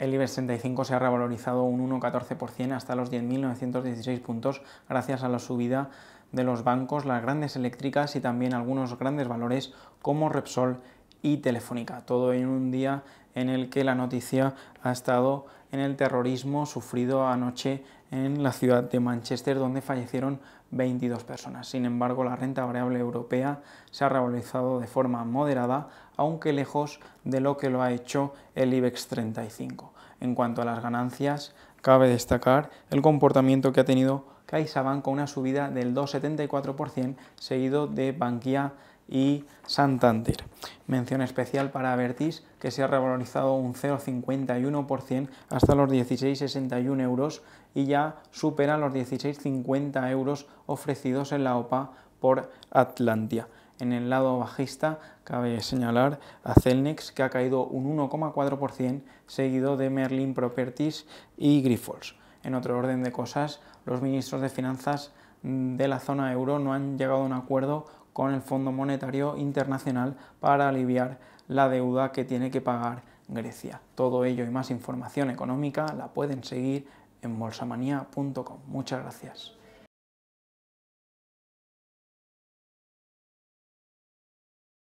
El IBEX 35 se ha revalorizado un 1,14% hasta los 10.916 puntos gracias a la subida de los bancos, las grandes eléctricas y también algunos grandes valores como Repsol y Telefónica. Todo en un día en el que la noticia ha estado en el terrorismo sufrido anoche en la ciudad de Manchester, donde fallecieron 22 personas. Sin embargo, la renta variable europea se ha revalorizado de forma moderada, aunque lejos de lo que lo ha hecho el IBEX 35. En cuanto a las ganancias, cabe destacar el comportamiento que ha tenido CaixaBank con una subida del 2,74%, seguido de Bankia y Santander. Mención especial para Avertis, que se ha revalorizado un 0,51% hasta los 16,61 euros y ya supera los 16,50 euros ofrecidos en la OPA por Atlantia. En el lado bajista cabe señalar a Celnex que ha caído un 1,4% seguido de Merlin Properties y Grifols. En otro orden de cosas, los ministros de finanzas de la zona euro no han llegado a un acuerdo con el Fondo Monetario Internacional para aliviar la deuda que tiene que pagar Grecia. Todo ello y más información económica la pueden seguir en bolsamanía.com. Muchas gracias.